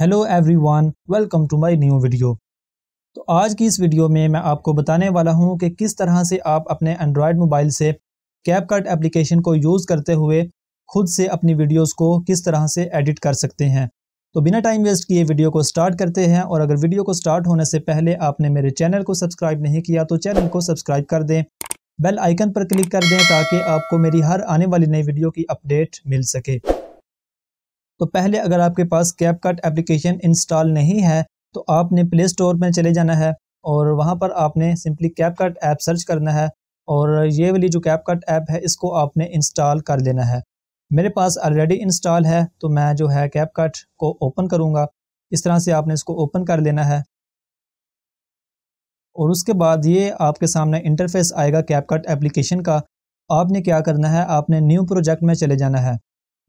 hello everyone welcome to my new video तो आज की इस वीडियो में मैं आपको बताने वाला हूं कि किस तरह से आप अपने एंड्रॉयड मोबाइल से कैप कट एप्लीकेशन को यूज़ करते हुए खुद से अपनी वीडियोस को किस तरह से एडिट कर सकते हैं तो बिना टाइम वेस्ट किए वीडियो को स्टार्ट करते हैं और अगर वीडियो को स्टार्ट होने से पहले आपने मेरे चैनल को सब्सक्राइब नहीं किया तो चैनल को सब्सक्राइब कर दें बेल आइकन पर क्लिक कर दें ताकि आपको मेरी हर आने वाली नई वीडियो की अपडेट मिल सके तो पहले अगर आपके पास कैप कट एप्लीकेशन इंस्टॉल नहीं है तो आपने प्ले स्टोर में चले जाना है और वहाँ पर आपने simply CapCut app search करना है और ये वाली जो कैप कट ऐप है इसको आपने इंस्टॉल कर लेना है मेरे पास ऑलरेडी इंस्टॉल है तो मैं जो है कैप कट को ओपन करूँगा इस तरह से आपने इसको ओपन कर लेना है और उसके बाद ये आपके सामने इंटरफेस आएगा कैप कट एप्लीकेशन का आपने क्या करना है आपने न्यू प्रोजेक्ट में चले जाना है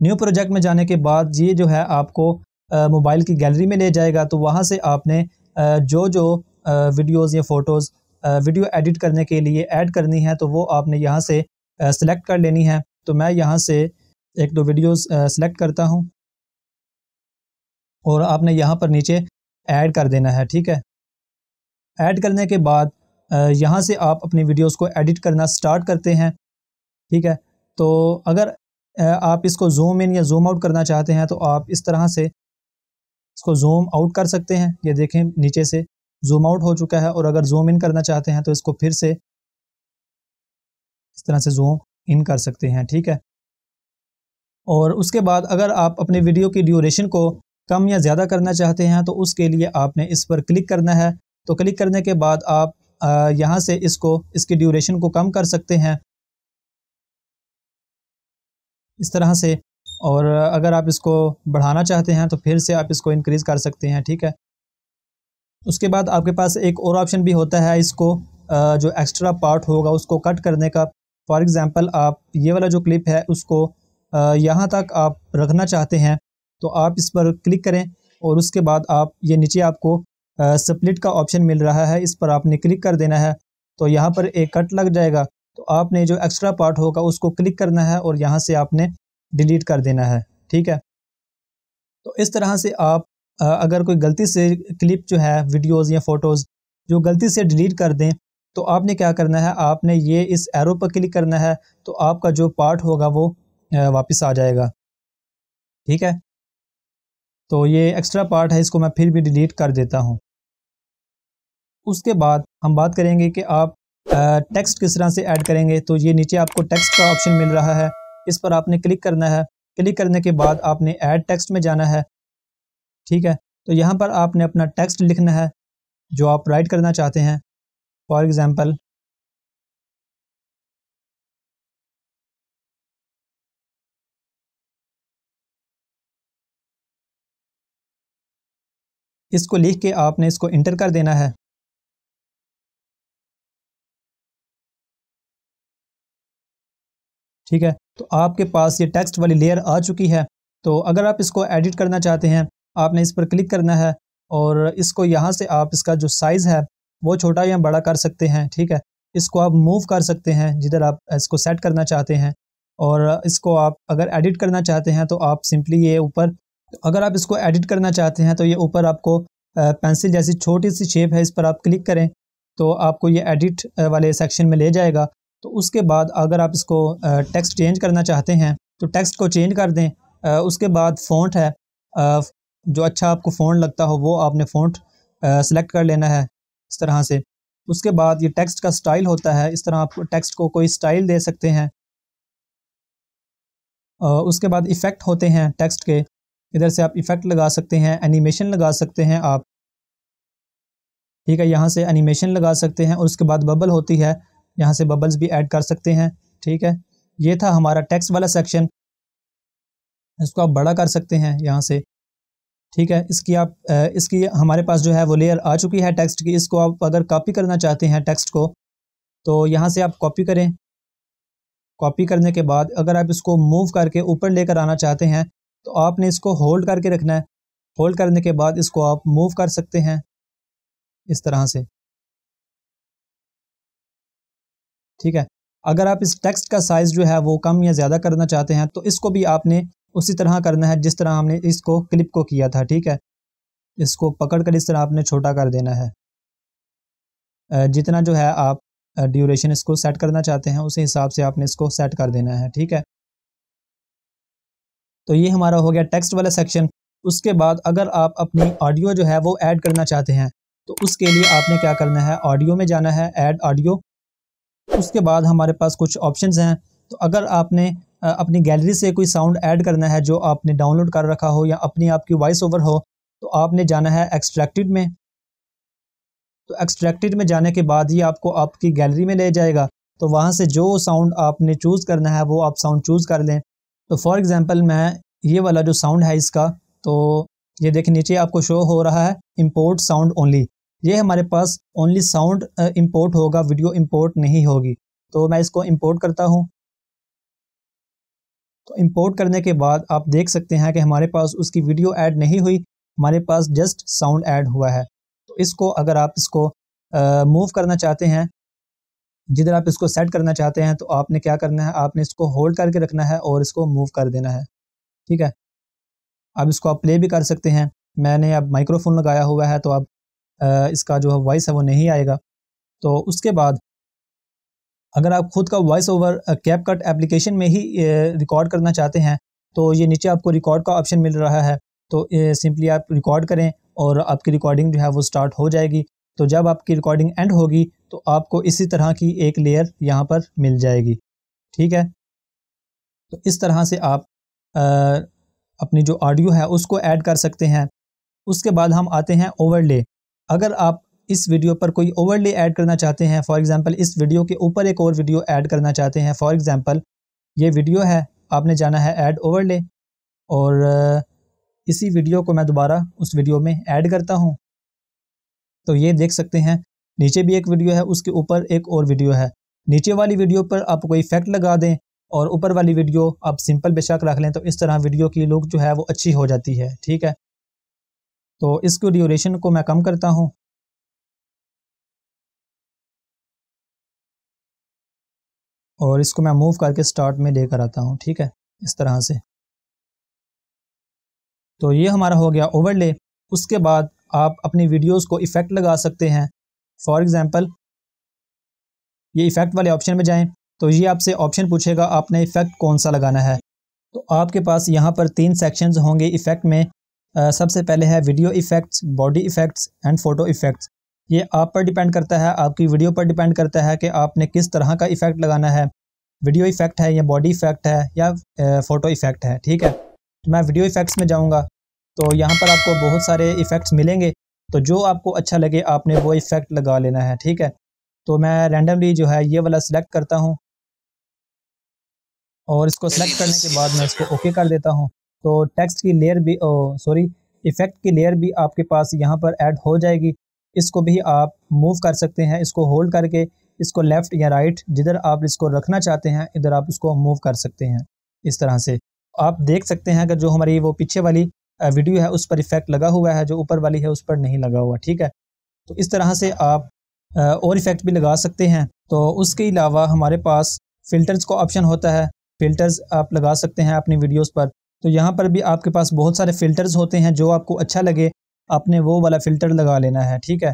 न्यू प्रोजेक्ट में जाने के बाद ये जो है आपको मोबाइल की गैलरी में ले जाएगा तो वहाँ से आपने आ, जो जो वीडियोज़ या फ़ोटोज़ वीडियो एडिट करने के लिए ऐड करनी है तो वो आपने यहाँ से सिलेक्ट कर लेनी है तो मैं यहाँ से एक दो वीडियोस सिलेक्ट करता हूँ और आपने यहाँ पर नीचे ऐड कर देना है ठीक है ऐड करने के बाद यहाँ से आप अपनी वीडियोस को एडिट करना स्टार्ट करते हैं ठीक है तो अगर आप इसको जूम इन या जूम आउट करना चाहते हैं तो आप इस तरह से इसको जूम आउट कर सकते हैं ये देखें नीचे से जूम आउट हो चुका है और अगर जूम इन करना चाहते हैं तो इसको फिर से इस तरह से जूम इन कर सकते हैं ठीक है और उसके बाद अगर आप अपने वीडियो की ड्यूरेशन को कम या ज़्यादा करना चाहते हैं तो उसके लिए आपने इस पर क्लिक करना है तो क्लिक करने के बाद आप यहाँ से इसको इसकी ड्यूरेशन को कम कर सकते हैं इस तरह से और अगर आप इसको बढ़ाना चाहते हैं तो फिर से आप इसको इनक्रीज़ कर सकते हैं ठीक है उसके बाद आपके पास एक और ऑप्शन भी होता है इसको जो एक्स्ट्रा पार्ट होगा उसको कट करने का फॉर एग्ज़ाम्पल आप ये वाला जो क्लिप है उसको यहाँ तक आप रखना चाहते हैं तो आप इस पर क्लिक करें और उसके बाद आप ये नीचे आपको स्प्लिट का ऑप्शन मिल रहा है इस पर आपने क्लिक कर देना है तो यहाँ पर एक कट लग जाएगा तो आपने जो एक्स्ट्रा पार्ट होगा उसको क्लिक करना है और यहाँ से आपने डिलीट कर देना है ठीक है तो इस तरह से आप अगर कोई गलती से क्लिप जो है वीडियोज़ या फ़ोटोज़ जो गलती से डिलीट कर दें तो आपने क्या करना है आपने ये इस एरो पर क्लिक करना है तो आपका जो पार्ट होगा वो वापस आ जाएगा ठीक है तो ये एक्स्ट्रा पार्ट है इसको मैं फिर भी डिलीट कर देता हूँ उसके बाद हम बात करेंगे कि आप टेक्स्ट किस तरह से ऐड करेंगे तो ये नीचे आपको टेक्स्ट का ऑप्शन मिल रहा है इस पर आपने क्लिक करना है क्लिक करने के बाद आपने ऐड टेक्स्ट में जाना है ठीक है तो यहाँ पर आपने अपना टेक्स्ट लिखना है जो आप राइट करना चाहते हैं फॉर एग्ज़ाम्पल इसको लिख के आपने इसको इंटर कर देना है ठीक है तो आपके पास ये टेक्स्ट वाली लेयर आ चुकी है तो अगर आप इसको एडिट करना चाहते हैं आपने इस पर क्लिक करना है और इसको यहाँ से आप इसका जो साइज़ है वो छोटा या बड़ा कर सकते हैं ठीक है इसको आप मूव कर सकते हैं जिधर आप इसको सेट करना चाहते हैं और इसको आप अगर एडिट करना चाहते हैं तो आप सिंपली ये ऊपर तो अगर आप इसको एडिट करना चाहते हैं तो ये ऊपर आपको पेंसिल जैसी छोटी सी शेप है इस पर आप क्लिक करें तो आपको ये एडिट वाले सेक्शन में ले जाएगा तो उसके बाद अगर आप इसको टेक्स्ट चेंज करना चाहते हैं तो टेक्स्ट को चेंज कर दें उसके बाद फ़ॉन्ट है जो अच्छा आपको फ़ॉन्ट लगता हो वो आपने फ़ॉन्ट सेलेक्ट कर लेना है इस तरह से उसके बाद ये टेक्स्ट का स्टाइल होता है इस तरह आप टेक्स्ट को कोई स्टाइल दे सकते हैं उसके बाद इफ़ेक्ट होते हैं टेक्स्ट के इधर से आप इफ़ेक्ट लगा सकते हैं एनिमेशन लगा सकते हैं आप ठीक है यहाँ से एनिमेशन लगा सकते हैं और उसके बाद बबल होती है यहाँ से बबल्स भी ऐड कर सकते हैं ठीक है ये था हमारा टेक्स्ट वाला सेक्शन इसको आप बड़ा कर सकते हैं यहाँ से ठीक है इसकी आप इसकी हमारे पास जो है वो लेयर आ चुकी है टेक्स्ट की इसको आप अगर कॉपी करना चाहते हैं टेक्स्ट को तो यहाँ से आप कॉपी करें कॉपी करने के बाद अगर आप इसको मूव करके ऊपर लेकर आना चाहते हैं तो आपने इसको होल्ड करके रखना है होल्ड करने के बाद इसको आप मूव कर सकते हैं इस तरह से ठीक है अगर आप इस टेक्स्ट का साइज़ जो है वो कम या ज़्यादा करना चाहते हैं तो इसको भी आपने उसी तरह करना है जिस तरह हमने इसको क्लिप को किया था ठीक है इसको पकड़ कर इस तरह आपने छोटा कर देना है जितना जो है आप ड्यूरेशन इसको सेट करना चाहते हैं उसी हिसाब से आपने इसको सेट कर देना है ठीक है तो ये हमारा हो गया टेक्स्ट वाला सेक्शन उसके बाद अगर आप अपनी ऑडियो जो है वो ऐड करना चाहते हैं तो उसके लिए आपने क्या करना है ऑडियो में जाना है ऐड ऑडियो उसके बाद हमारे पास कुछ ऑप्शन हैं तो अगर आपने अपनी गैलरी से कोई साउंड ऐड करना है जो आपने डाउनलोड कर रखा हो या अपनी आपकी वॉइस ओवर हो तो आपने जाना है एक्सट्रैक्टेड में तो एक्सट्रैक्टेड में जाने के बाद ही आपको आपकी गैलरी में ले जाएगा तो वहाँ से जो साउंड आपने चूज़ करना है वो आप साउंड चूज़ कर लें तो फॉर एग्ज़ाम्पल मैं ये वाला जो साउंड है इसका तो ये देखें नीचे आपको शो हो रहा है इम्पोर्ट साउंड ओनली ये हमारे पास ओनली साउंड इम्पोर्ट होगा वीडियो इम्पोर्ट नहीं होगी तो मैं इसको इम्पोर्ट करता हूँ तो इम्पोर्ट करने के बाद आप देख सकते हैं कि हमारे पास उसकी वीडियो ऐड नहीं हुई हमारे पास जस्ट साउंड ऐड हुआ है तो इसको अगर आप इसको मूव करना चाहते हैं जिधर आप इसको सेट करना चाहते हैं तो आपने क्या करना है आपने इसको होल्ड करके रखना है और इसको मूव कर देना है ठीक है अब इसको आप प्ले भी कर सकते हैं मैंने अब माइक्रोफोन लगाया हुआ है तो आप इसका जो है वॉइस है वो नहीं आएगा तो उसके बाद अगर आप खुद का voice over CapCut application में ही रिकॉर्ड करना चाहते हैं तो ये नीचे आपको रिकॉर्ड का ऑप्शन मिल रहा है तो सिंपली आप रिकॉर्ड करें और आपकी रिकॉर्डिंग जो है वो स्टार्ट हो जाएगी तो जब आपकी रिकॉर्डिंग एंड होगी तो आपको इसी तरह की एक लेयर यहाँ पर मिल जाएगी ठीक है तो इस तरह से आप आ, अपनी जो ऑडियो है उसको ऐड कर सकते हैं उसके बाद हम आते हैं ओवरले अगर आप इस वीडियो पर कोई ओवरले ऐड करना चाहते हैं फॉर एग्जांपल इस वीडियो के ऊपर एक और वीडियो ऐड करना चाहते हैं फॉर एग्जांपल ये वीडियो है आपने जाना है ऐड ओवरले और इसी वीडियो को मैं दोबारा उस वीडियो में ऐड करता हूँ तो ये देख सकते हैं नीचे भी एक वीडियो है उसके ऊपर एक और वीडियो है नीचे वाली वीडियो पर आप कोई इफेक्ट लगा दें और ऊपर वाली वीडियो आप सिंपल बेशक रख लें तो इस तरह वीडियो की लुक जो है वो अच्छी हो जाती है ठीक है तो इसको ड्यूरेशन को मैं कम करता हूँ और इसको मैं मूव करके स्टार्ट में लेकर आता हूँ ठीक है इस तरह से तो ये हमारा हो गया ओवरले उसके बाद आप अपनी वीडियोस को इफ़ेक्ट लगा सकते हैं फॉर एग्ज़ाम्पल ये इफ़ेक्ट वाले ऑप्शन में जाएं तो ये आपसे ऑप्शन पूछेगा आपने इफ़ेक्ट कौन सा लगाना है तो आपके पास यहाँ पर तीन सेक्शंस होंगे इफ़ेक्ट में सबसे पहले है video effects body effects and photo effects ये आप पर डिपेंड करता है आपकी वीडियो पर डिपेंड करता है कि आपने किस तरह का इफ़ेक्ट लगाना है वीडियो इफ़ेक्ट है या बॉडी इफ़ेक्ट है या फ़ोटो इफ़ेक्ट है ठीक है तो मैं वीडियो इफ़ेक्ट्स में जाऊँगा तो यहाँ पर आपको बहुत सारे इफ़ेक्ट्स मिलेंगे तो जो आपको अच्छा लगे आपने वो इफ़ेक्ट लगा लेना है ठीक है तो मैं रैंडमली जो है ये वाला सिलेक्ट करता हूँ और इसको सेलेक्ट करने के बाद मैं इसको ओके कर देता हूँ तो टेक्स्ट की लेयर भी सॉरी इफ़ेक्ट की लेयर भी आपके पास यहाँ पर ऐड हो जाएगी इसको भी आप मूव कर सकते हैं इसको होल्ड करके इसको लेफ़्ट या राइट जिधर आप इसको रखना चाहते हैं इधर आप इसको मूव कर सकते हैं इस तरह से आप देख सकते हैं अगर जो हमारी वो पीछे वाली वीडियो है उस पर इफ़ेक्ट लगा हुआ है जो ऊपर वाली है उस पर नहीं लगा हुआ ठीक है तो इस तरह से आप और इफ़ेक्ट भी लगा सकते हैं तो उसके अलावा हमारे पास फ़िल्टर्स का ऑप्शन होता है फ़िल्टर्स आप लगा सकते हैं अपनी वीडियोस पर तो यहाँ पर भी आपके पास बहुत सारे फ़िल्टर्स होते हैं जो आपको अच्छा लगे आपने वो वाला फ़िल्टर लगा लेना है ठीक है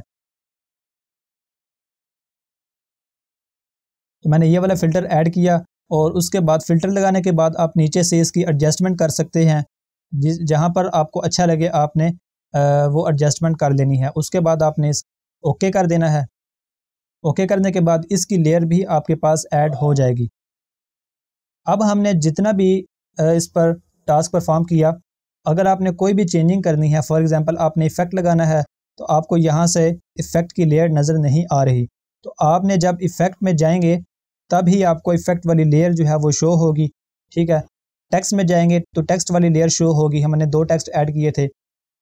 तो मैंने ये वाला फ़िल्टर ऐड किया और उसके बाद फ़िल्टर लगाने के बाद आप नीचे से इसकी एडजस्टमेंट कर सकते हैं जिस जहाँ पर आपको अच्छा लगे आपने वो एडजस्टमेंट कर लेनी है उसके बाद आपने इस ओके कर देना है ओके करने के बाद इसकी लेयर भी आपके पास ऐड हो जाएगी अब हमने जितना भी इस पर टास्क परफॉर्म किया अगर आपने कोई भी चेंजिंग करनी है फॉर एग्ज़ाम्पल आपने इफ़ेक्ट लगाना है तो आपको यहाँ से इफ़ेक्ट की लेयर नज़र नहीं आ रही तो आपने जब इफ़ेक्ट में जाएंगे तब ही आपको इफ़ेक्ट वाली लेयर जो है वो शो होगी ठीक है टेक्स्ट में जाएंगे तो टेक्स्ट वाली लेयर शो होगी हमने दो टेक्स्ट ऐड किए थे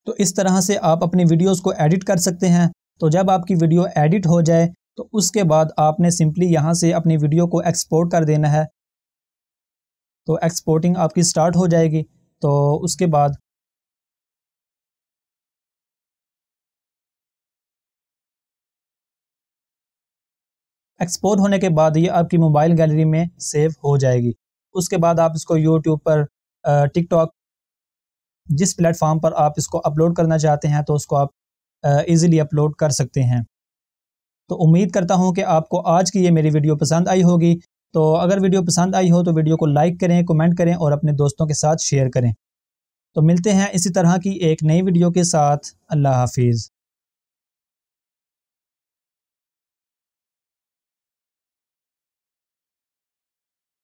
तो इस तरह से आप अपनी वीडियोस को एडिट कर सकते हैं तो जब आपकी वीडियो एडिट हो जाए तो उसके बाद आपने सिंपली यहाँ से अपनी वीडियो को एक्सपोर्ट कर देना है तो एक्सपोर्टिंग आपकी स्टार्ट हो जाएगी तो उसके बाद एक्सपोर्ट होने के बाद ये आपकी मोबाइल गैलरी में सेव हो जाएगी उसके बाद आप इसको यूट्यूब पर टिकटॉक जिस प्लेटफॉर्म पर आप इसको अपलोड करना चाहते हैं तो उसको आप इजीली अपलोड कर सकते हैं तो उम्मीद करता हूं कि आपको आज की ये मेरी वीडियो पसंद आई होगी तो अगर वीडियो पसंद आई हो तो वीडियो को लाइक करें कमेंट करें और अपने दोस्तों के साथ शेयर करें तो मिलते हैं इसी तरह की एक नई वीडियो के साथ अल्लाह हाफिज़